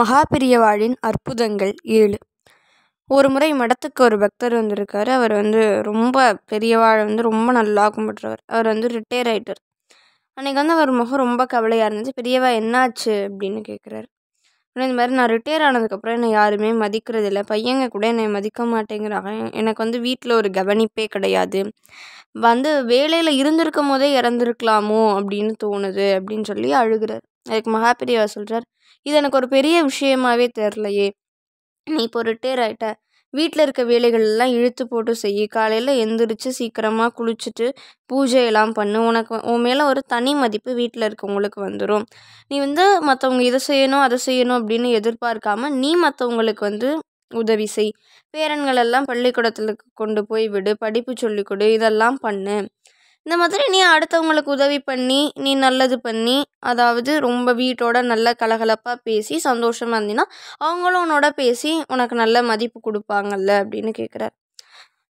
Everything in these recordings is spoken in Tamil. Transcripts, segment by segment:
மகாபெரியவாளின் அற்புதங்கள் ஏழு ஒரு முறை மடத்துக்கு ஒரு பக்தர் வந்திருக்காரு அவர் வந்து ரொம்ப பெரியவாள் வந்து ரொம்ப நல்லா கும்பிட்றவர் அவர் வந்து ரிட்டையர் ஆகிட்டார் அன்றைக்கி வந்து அவர் முகம் ரொம்ப கவலையாக இருந்துச்சு பெரியவா என்னாச்சு அப்படின்னு கேட்குறாரு இந்த மாதிரி நான் ரிட்டையர் ஆனதுக்கப்புறம் என்னை யாருமே மதிக்கிறதில்ல பையங்க கூட என்னை மதிக்க மாட்டேங்கிறாங்க எனக்கு வந்து வீட்டில் ஒரு கவனிப்பே கிடையாது வந்து வேலையில் இருந்திருக்கும் போதே இறந்துருக்கலாமோ அப்படின்னு தோணுது அப்படின்னு சொல்லி அழுகிறார் அதுக்கு மகாபெரியா சொல்கிறார் இது எனக்கு ஒரு பெரிய விஷயமாவே தெரிலையே நீ இப்போ ரிட்டையர் ஆகிட்ட வீட்டில் இருக்க வேலைகள் எல்லாம் இழுத்து போட்டு செய் காலையில் எந்திரிச்சு சீக்கிரமாக குளிச்சுட்டு பூஜையெல்லாம் பண்ணு உனக்கு உன் மேலே ஒரு தனி மதிப்பு வீட்டில் இருக்கவங்களுக்கு வந்துடும் நீ வந்து மற்றவங்க இதை செய்யணும் அதை செய்யணும் அப்படின்னு எதிர்பார்க்காம நீ மற்றவங்களுக்கு வந்து உதவி செய் பேரன்களெல்லாம் பள்ளிக்கூடத்துல கொண்டு போய் விடு படிப்பு சொல்லிக் கொடு இதெல்லாம் பண்ணு இந்த மாதிரி நீ அடுத்தவங்களுக்கு உதவி பண்ணி நீ நல்லது பண்ணி அதாவது ரொம்ப வீட்டோட நல்ல கலகலப்பாக பேசி சந்தோஷமாக இருந்தீங்கன்னா அவங்களும் உன்னோட பேசி உனக்கு நல்ல மதிப்பு கொடுப்பாங்கல்ல அப்படின்னு கேட்குறாரு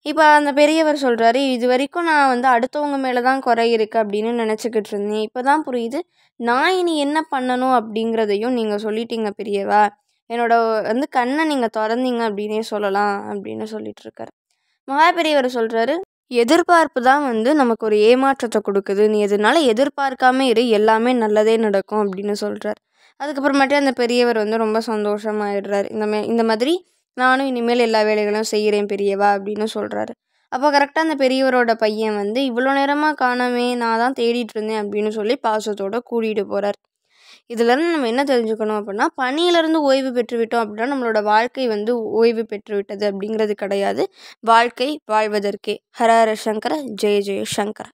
இப்போ அந்த பெரியவர் சொல்கிறாரு இது வரைக்கும் நான் வந்து அடுத்தவங்க மேலே தான் குறை இருக்குது அப்படின்னு நினச்சிக்கிட்டு இருந்தேன் இப்போ தான் புரியுது நான் இனி என்ன பண்ணணும் அப்படிங்கிறதையும் நீங்கள் சொல்லிட்டீங்க பெரியவா என்னோட வந்து கண்ணை நீங்கள் திறந்தீங்க அப்படின்னே சொல்லலாம் அப்படின்னு சொல்லிட்டு இருக்காரு மகா பெரியவர் சொல்கிறாரு எதிர்பார்ப்பு தான் வந்து நமக்கு ஒரு ஏமாற்றத்தை கொடுக்குது நீ எதுனால எதிர்பார்க்காம இரு எல்லாமே நல்லதே நடக்கும் அப்படின்னு சொல்கிறார் அதுக்கப்புறமேட்டு அந்த பெரியவர் வந்து ரொம்ப சந்தோஷமாயிடுறார் இந்த மே இந்த மாதிரி நானும் இனிமேல் எல்லா வேலைகளும் செய்கிறேன் பெரியவா அப்படின்னு சொல்கிறாரு அப்போ கரெக்டாக அந்த பெரியவரோட பையன் வந்து இவ்வளோ நேரமாக காணாமே நான் தான் தேடிட்டு இருந்தேன் அப்படின்னு சொல்லி பாசத்தோடு கூட்டிகிட்டு போகிறார் இதிலேருந்து நம்ம என்ன தெரிஞ்சுக்கணும் அப்படின்னா பணியிலேருந்து ஓய்வு பெற்றுவிட்டோம் அப்படின்னா நம்மளோட வாழ்க்கை வந்து ஓய்வு பெற்றுவிட்டது அப்படிங்கிறது கிடையாது வாழ்க்கை வாழ்வதற்கே ஹரஹர சங்கர ஜெய ஜெய சங்கர